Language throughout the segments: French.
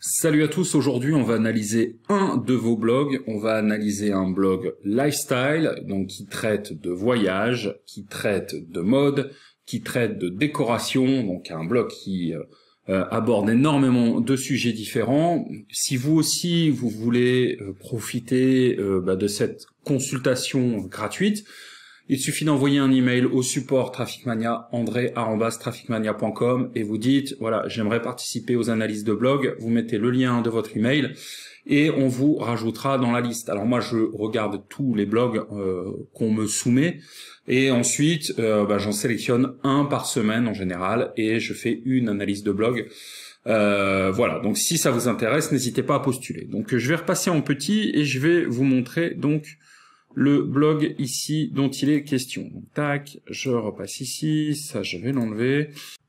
Salut à tous, aujourd'hui on va analyser un de vos blogs, on va analyser un blog lifestyle, donc qui traite de voyage, qui traite de mode, qui traite de décoration, donc un blog qui euh, euh, aborde énormément de sujets différents. Si vous aussi vous voulez euh, profiter bah, de cette consultation gratuite, il suffit d'envoyer un email au support Trafficmania, andré.trafficmania.com et vous dites, voilà, j'aimerais participer aux analyses de blog. Vous mettez le lien de votre email et on vous rajoutera dans la liste. Alors moi, je regarde tous les blogs euh, qu'on me soumet et ensuite, euh, bah, j'en sélectionne un par semaine en général et je fais une analyse de blog. Euh, voilà, donc si ça vous intéresse, n'hésitez pas à postuler. Donc je vais repasser en petit et je vais vous montrer donc le blog ici dont il est question. tac, je repasse ici, ça je vais l'enlever.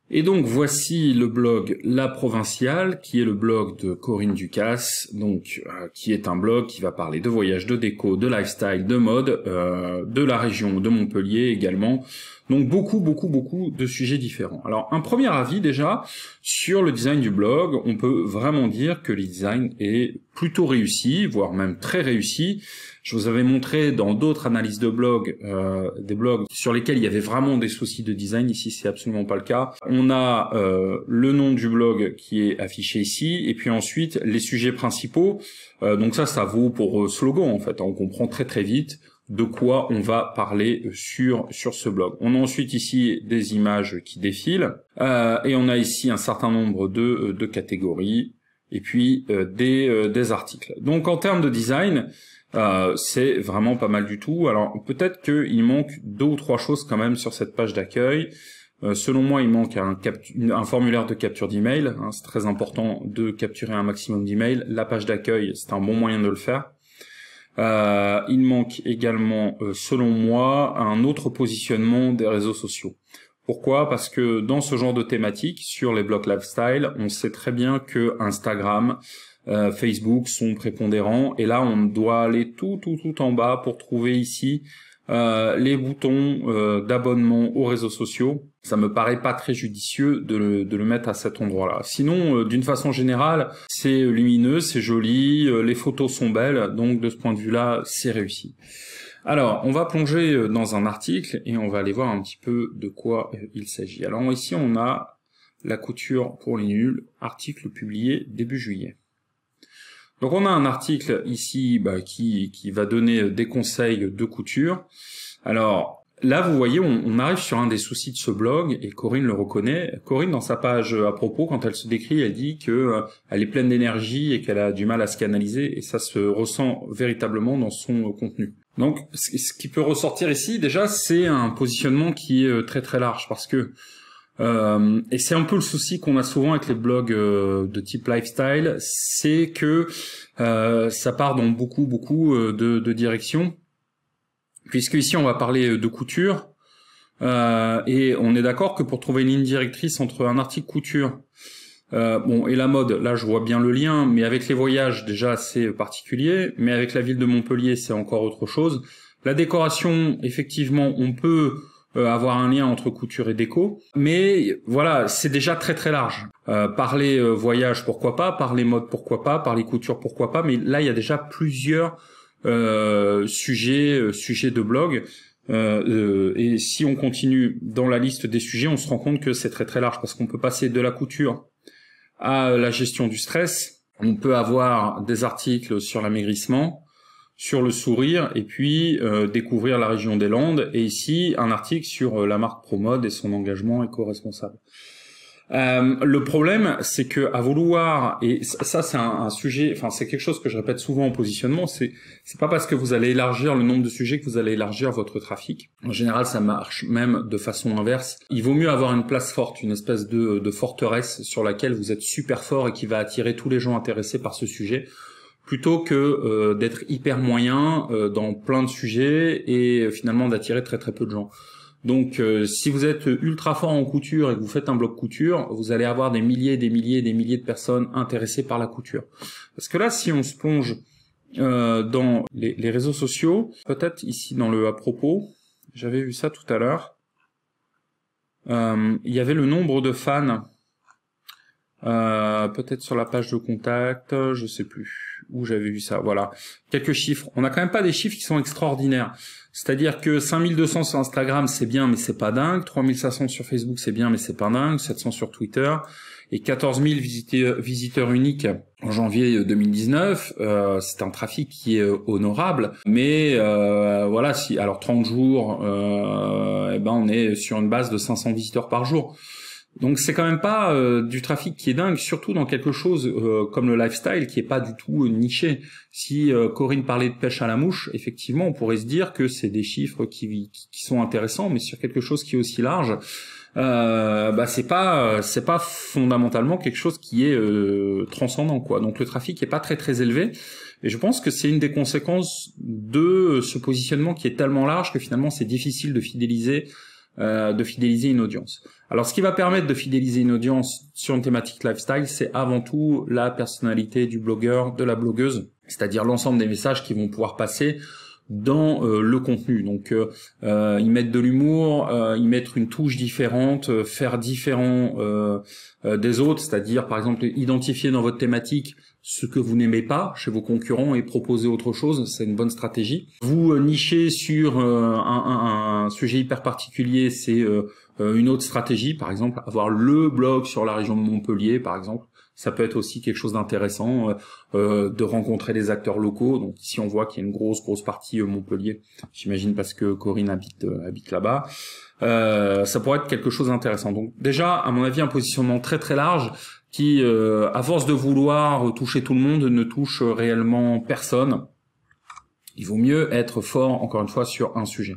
Et donc voici le blog La Provinciale, qui est le blog de Corinne Ducasse, donc euh, qui est un blog qui va parler de voyage, de déco, de lifestyle, de mode, euh, de la région de Montpellier également, donc beaucoup, beaucoup, beaucoup de sujets différents. Alors un premier avis déjà sur le design du blog, on peut vraiment dire que le design est plutôt réussi, voire même très réussi. Je vous avais montré dans d'autres analyses de blogs euh, des blogs sur lesquels il y avait vraiment des soucis de design. Ici, c'est absolument pas le cas. On a euh, le nom du blog qui est affiché ici, et puis ensuite les sujets principaux. Euh, donc ça, ça vaut pour slogan en fait. On comprend très très vite de quoi on va parler sur sur ce blog. On a ensuite ici des images qui défilent euh, et on a ici un certain nombre de, euh, de catégories et puis euh, des, des articles. Donc en termes de design, c'est vraiment pas mal du tout. Alors peut-être qu'il manque deux ou trois choses quand même sur cette page d'accueil. selon moi, il manque un, formulaire de capture d'email. Hein. c'est très important de capturer un maximum d'emails. La page d'accueil, c'est un bon moyen de le faire. Euh, il manque également, euh, selon moi, un autre positionnement des réseaux sociaux. Pourquoi Parce que dans ce genre de thématique, sur les blocs lifestyle, on sait très bien que Instagram, euh, Facebook sont prépondérants, et là on doit aller tout tout tout en bas pour trouver ici euh, les boutons euh, d'abonnement aux réseaux sociaux. Ça me paraît pas très judicieux de le, mettre à cet endroit-là. Sinon, euh, d'une façon générale, c'est lumineux, c'est joli, les photos sont belles, donc de ce point de vue-là, c'est réussi. Alors, on va plonger dans un article et on va aller voir un petit peu de quoi il s'agit. Alors ici, on a la couture pour les nuls, article publié début juillet. Donc on a un article ici bah, qui, qui va donner euh, des conseils de couture. Alors là, vous voyez, on, arrive sur un des soucis de ce blog et Corinne le reconnaît. Corinne, dans sa page euh, à propos, quand elle se décrit, elle dit que euh, elle est pleine d'énergie et qu'elle a du mal à se canaliser et ça se ressent véritablement dans son contenu. Donc ce qui peut ressortir ici, déjà, c'est un positionnement qui est très très large parce que euh, et c'est un peu le souci qu'on a souvent avec les blogs euh, de type lifestyle, c'est que euh, ça part dans beaucoup beaucoup euh, de, de directions. Puisque ici on va parler de couture, et on est d'accord que pour trouver une ligne directrice entre un article couture bon, et la mode, là je vois bien le lien, mais avec les voyages déjà c'est particulier, mais avec la ville de Montpellier c'est encore autre chose. La décoration, effectivement, on peut avoir un lien entre couture et déco. Mais voilà, c'est déjà très très large. Euh, par parler euh, voyage, pourquoi pas, parler mode, pourquoi pas, parler couture, pourquoi pas. Mais là, il y a déjà plusieurs euh, sujets, sujets de blog. et si on continue dans la liste des sujets, on se rend compte que c'est très très large parce qu'on peut passer de la couture à la gestion du stress. On peut avoir des articles sur l'amaigrissement, sur le sourire et puis euh, découvrir la région des Landes et ici un article sur euh, la marque Promode et son engagement éco-responsable. Euh, le problème, c'est que à vouloir et ça, c'est un, sujet, enfin c'est quelque chose que je répète souvent en positionnement, c'est c'est pas parce que vous allez élargir le nombre de sujets que vous allez élargir votre trafic. En général, ça marche même de façon inverse. Il vaut mieux avoir une place forte, une espèce de forteresse sur laquelle vous êtes super fort et qui va attirer tous les gens intéressés par ce sujet, plutôt que euh, d'être hyper moyen euh, dans plein de sujets et euh, finalement d'attirer très très peu de gens. Donc si vous êtes ultra fort en couture et que vous faites un blog couture, vous allez avoir des milliers, et des milliers, et des milliers de personnes intéressées par la couture. Parce que là, si on se plonge dans les, réseaux sociaux, peut-être ici dans le à propos, j'avais vu ça tout à l'heure, il y avait le nombre de fans, peut-être sur la page de contact, je sais plus où j'avais vu ça. Voilà. Quelques chiffres. On n'a quand même pas des chiffres qui sont extraordinaires. C'est-à-dire que 5200 sur Instagram, c'est bien, mais c'est pas dingue. 3500 sur Facebook, c'est bien, mais c'est pas dingue. 700 sur Twitter. Et 14 000 visiteurs, uniques en janvier 2019. Euh, euh, c'est un trafic qui est euh, honorable. Mais voilà, si alors 30 jours, eh ben on est sur une base de 500 visiteurs par jour. Donc c'est quand même pas euh, du trafic qui est dingue, surtout dans quelque chose euh, comme le lifestyle qui est pas du tout euh, niché. Si Corinne parlait de pêche à la mouche, effectivement, on pourrait se dire que c'est des chiffres qui, sont intéressants, mais sur quelque chose qui est aussi large, bah c'est pas c'est pas fondamentalement quelque chose qui est transcendant quoi. Donc le trafic est pas très très élevé. Et je pense que c'est une des conséquences de ce positionnement qui est tellement large que finalement c'est difficile de fidéliser euh, de fidéliser une audience. Alors, ce qui va permettre de fidéliser une audience sur une thématique lifestyle, c'est avant tout la personnalité du blogueur, de la blogueuse, c'est-à-dire l'ensemble des messages qui vont pouvoir passer dans euh, le contenu. Donc euh, euh, ils mettent de l'humour, euh, ils mettent une touche différente, faire différent des autres, c'est-à-dire par exemple identifier dans votre thématique ce que vous n'aimez pas chez vos concurrents et proposer autre chose, c'est une bonne stratégie. Vous nicher sur un, sujet hyper particulier, c'est une autre stratégie, par exemple avoir le blog sur la région de Montpellier, par exemple, ça peut être aussi quelque chose d'intéressant euh, euh, de rencontrer des acteurs locaux. Donc ici on voit qu'il y a une grosse grosse partie euh, Montpellier, j'imagine parce que Corinne habite habite là-bas. ça pourrait être quelque chose d'intéressant. Donc déjà, à mon avis, un positionnement très très large qui, à force de vouloir toucher tout le monde, ne touche réellement personne. Il vaut mieux être fort, encore une fois, sur un sujet.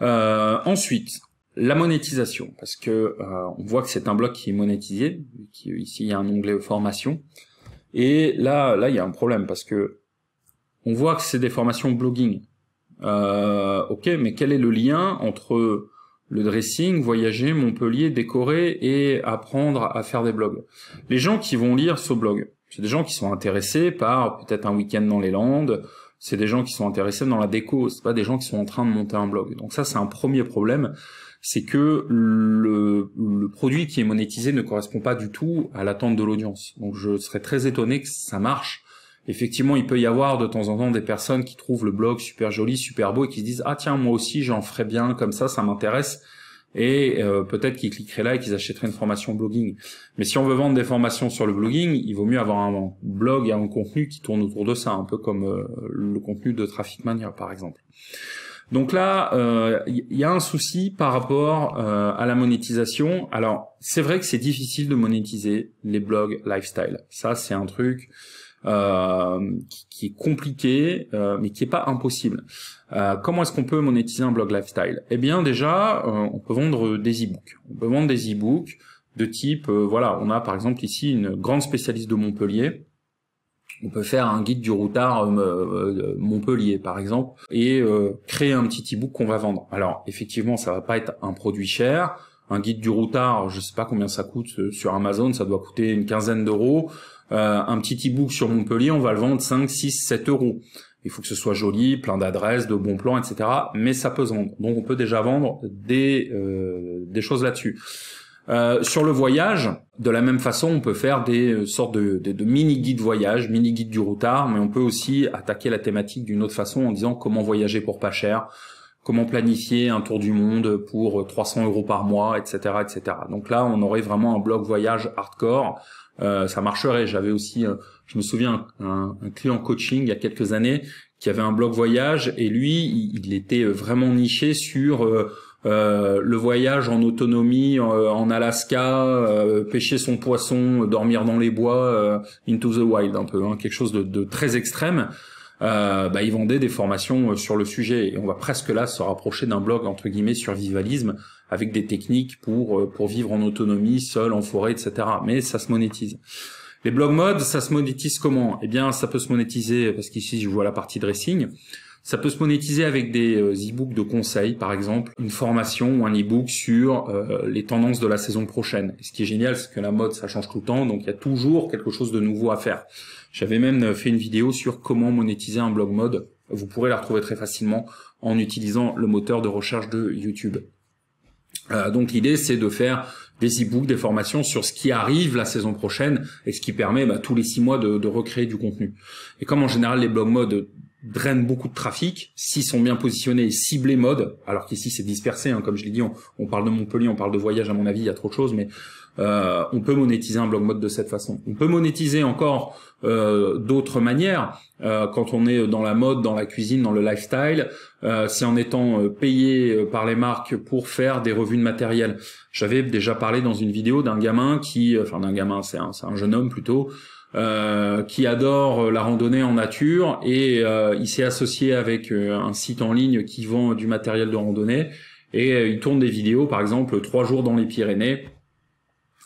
Euh, ensuite, la monétisation, parce que euh, on voit que c'est un blog qui est monétisé. Qui, ici, il y a un onglet formation. Et là, là, il y a un problème parce que on voit que c'est des formations blogging. Euh, ok, mais quel est le lien entre le dressing, voyager, Montpellier, décorer et apprendre à faire des blogs Les gens qui vont lire ce blog, c'est des gens qui sont intéressés par peut-être un week-end dans les Landes. C'est des gens qui sont intéressés dans la déco. C'est pas des gens qui sont en train de monter un blog. Donc ça, c'est un premier problème c'est que le, produit qui est monétisé ne correspond pas du tout à l'attente de l'audience. Donc je serais très étonné que ça marche. Effectivement, il peut y avoir de temps en temps des personnes qui trouvent le blog super joli, super beau et qui se disent ah tiens moi aussi j'en ferais bien comme ça, ça m'intéresse et euh, peut-être qu'ils cliqueraient là et qu'ils achèteraient une formation blogging. Mais si on veut vendre des formations sur le blogging, il vaut mieux avoir un blog et un contenu qui tourne autour de ça, un peu comme euh, le contenu de Traffic Mania par exemple. Donc là, il euh, y a un souci par rapport euh, à la monétisation. Alors, c'est vrai que c'est difficile de monétiser les blogs lifestyle. Ça, c'est un truc euh, qui, qui, est compliqué, mais qui n'est pas impossible. comment est-ce qu'on peut monétiser un blog lifestyle Eh bien, déjà, on peut vendre des e-books. On peut vendre des e-books de type, voilà, on a par exemple ici une grande spécialiste de Montpellier on peut faire un guide du routard euh, euh, Montpellier par exemple et euh, créer un petit e-book qu'on va vendre. Alors effectivement, ça va pas être un produit cher. Un guide du routard, je sais pas combien ça coûte sur Amazon, ça doit coûter une quinzaine d'euros. un petit e-book sur Montpellier, on va le vendre 5, 6, 7 euros. Il faut que ce soit joli, plein d'adresses, de bons plans, etc. Mais ça peut se vendre. Donc on peut déjà vendre des, des choses là-dessus. Euh, sur le voyage, de la même façon, on peut faire des euh, sortes de, mini-guides voyage, mini-guides du routard, mais on peut aussi attaquer la thématique d'une autre façon en disant comment voyager pour pas cher, comment planifier un tour du monde pour 300 euh, euros par mois, etc., etc. Donc là, on aurait vraiment un blog voyage hardcore. ça marcherait. J'avais aussi, je me souviens, un, client coaching il y a quelques années qui avait un blog voyage et lui, il, était vraiment niché sur euh, le voyage en autonomie euh, en Alaska, euh, pêcher son poisson, dormir dans les bois, into the wild un peu, hein, quelque chose de, très extrême. bah, ils vendaient des formations sur le sujet et on va presque là se rapprocher d'un blog entre guillemets survivalisme avec des techniques pour pour vivre en autonomie, seul, en forêt, etc. Mais ça se monétise. Les blogs modes, ça se monétise comment Eh bien, ça peut se monétiser parce qu'ici je vois la partie dressing. Ça peut se monétiser avec des euh, e-books de conseils, par exemple, une formation ou un e-book sur euh, les tendances de la saison prochaine. ce qui est génial, c'est que la mode, ça change tout le temps, donc il y a toujours quelque chose de nouveau à faire. J'avais même euh, fait une vidéo sur comment monétiser un blog mode. Vous pourrez la retrouver très facilement en utilisant le moteur de recherche de YouTube. donc l'idée, c'est de faire des e-books, des formations sur ce qui arrive la saison prochaine et ce qui permet bah, tous les six mois de, recréer du contenu. Et comme en général les blogs mode drainent beaucoup de trafic, s'ils sont bien positionnés et ciblés mode, alors qu'ici c'est dispersé, hein, comme je l'ai dit, on, parle de Montpellier, on parle de voyage, à mon avis, il y a trop de choses, mais euh, on peut monétiser un blog mode de cette façon. On peut monétiser encore euh, d'autres manières, euh, quand on est dans la mode, dans la cuisine, dans le lifestyle, c'est euh, en étant euh, payé euh, par les marques pour faire des revues de matériel. J'avais déjà parlé dans une vidéo d'un gamin qui, enfin d'un gamin, c'est un, un jeune homme plutôt, euh, qui adore la randonnée en nature et euh, il s'est associé avec euh, un site en ligne qui vend du matériel de randonnée et il tourne des vidéos par exemple trois jours dans les Pyrénées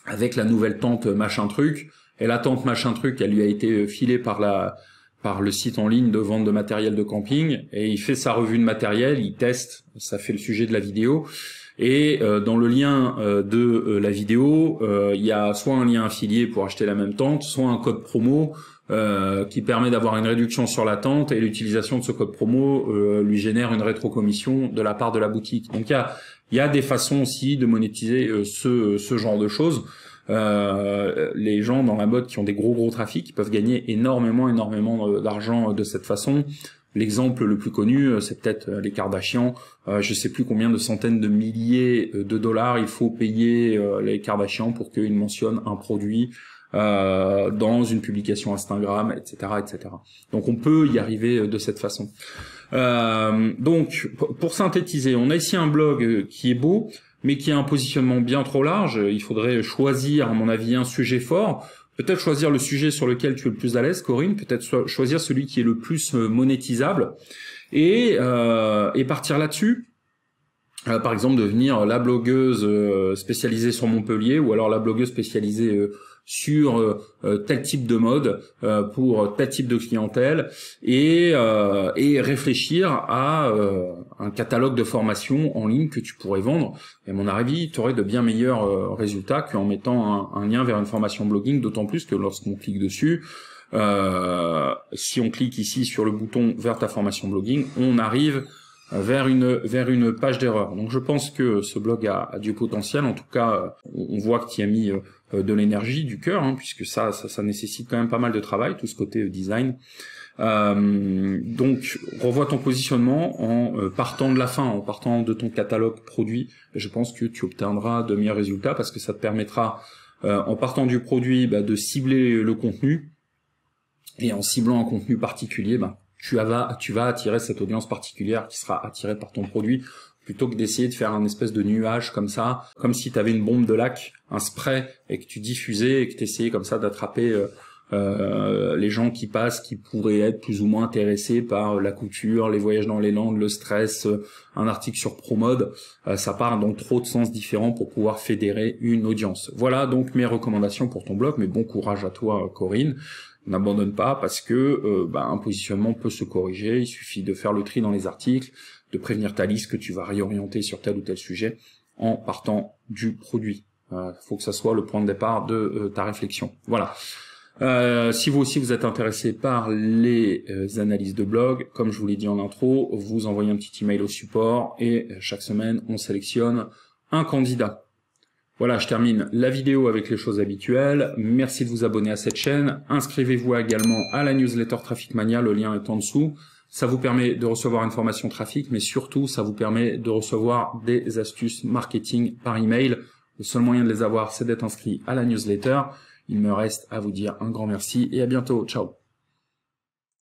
avec la nouvelle tente machin truc et la tente machin truc elle lui a été filée par la par le site en ligne de vente de matériel de camping et il fait sa revue de matériel, il teste, ça fait le sujet de la vidéo et euh, dans le lien euh, de euh, la vidéo, il y a soit un lien affilié pour acheter la même tente, soit un code promo qui permet d'avoir une réduction sur la tente et l'utilisation de ce code promo lui génère une rétrocommission de la part de la boutique. Donc il y a, des façons aussi de monétiser ce, genre de choses. les gens dans la mode qui ont des gros gros trafics peuvent gagner énormément énormément d'argent de cette façon. L'exemple le plus connu, euh, c'est peut-être euh, les Kardashians. je euh, je sais plus combien de centaines de milliers de dollars il faut payer les Kardashians pour qu'ils mentionnent un produit dans une publication Instagram, etc., etc. Donc on peut y arriver de cette façon. donc pour synthétiser, on a ici un blog qui est beau, mais qui a un positionnement bien trop large. Il faudrait choisir, à mon avis, un sujet fort peut-être choisir le sujet sur lequel tu es le plus à l'aise, Corinne, peut-être choisir celui qui est le plus euh, monétisable euh, et, partir là-dessus. Euh, par exemple, devenir la blogueuse spécialisée sur Montpellier ou alors la blogueuse spécialisée sur euh, euh, tel type de mode euh, pour tel type de clientèle et, et réfléchir à un catalogue de formation en ligne que tu pourrais vendre. Et à mon avis, tu aurais de bien meilleurs résultats qu'en mettant un, un, lien vers une formation blogging, d'autant plus que lorsqu'on clique dessus, si on clique ici sur le bouton vers ta formation blogging, on arrive vers une vers une page d'erreur. Donc je pense que ce blog a, du potentiel. En tout cas, euh, on voit que tu as mis euh, euh, de l'énergie, du cœur, hein, puisque ça, ça, nécessite quand même pas mal de travail, tout ce côté design. donc revois ton positionnement en partant de la fin, en partant de ton catalogue produit. Je pense que tu obtiendras de meilleurs résultats parce que ça te permettra, en partant du produit, bah, de cibler le contenu. Et en ciblant un contenu particulier, bah, tu vas, tu vas attirer cette audience particulière qui sera attirée par ton produit plutôt que d'essayer de faire un espèce de nuage comme ça, comme si tu avais une bombe de lac, un spray, et que tu diffusais et que tu essayais comme ça d'attraper euh, euh, les gens qui passent, qui pourraient être plus ou moins intéressés par la couture, les voyages dans les Landes, le stress, euh, un article sur Promode. ça part dans trop de sens différents pour pouvoir fédérer une audience. Voilà donc mes recommandations pour ton blog, mais bon courage à toi Corinne n'abandonne pas parce que euh, bah, un positionnement peut se corriger. Il suffit de faire le tri dans les articles, de prévenir ta liste que tu vas réorienter sur tel ou tel sujet en partant du produit. Il euh, faut que ça soit le point de départ de euh, ta réflexion. Voilà. si vous aussi vous êtes intéressé par les analyses de blog, comme je vous l'ai dit en intro, vous envoyez un petit email au support et chaque semaine on sélectionne un candidat voilà, je termine la vidéo avec les choses habituelles. Merci de vous abonner à cette chaîne. Inscrivez-vous également à la newsletter Traffic Mania, le lien est en dessous. Ça vous permet de recevoir une formation trafic, mais surtout, ça vous permet de recevoir des astuces marketing par email. Le seul moyen de les avoir, c'est d'être inscrit à la newsletter. Il me reste à vous dire un grand merci et à bientôt. Ciao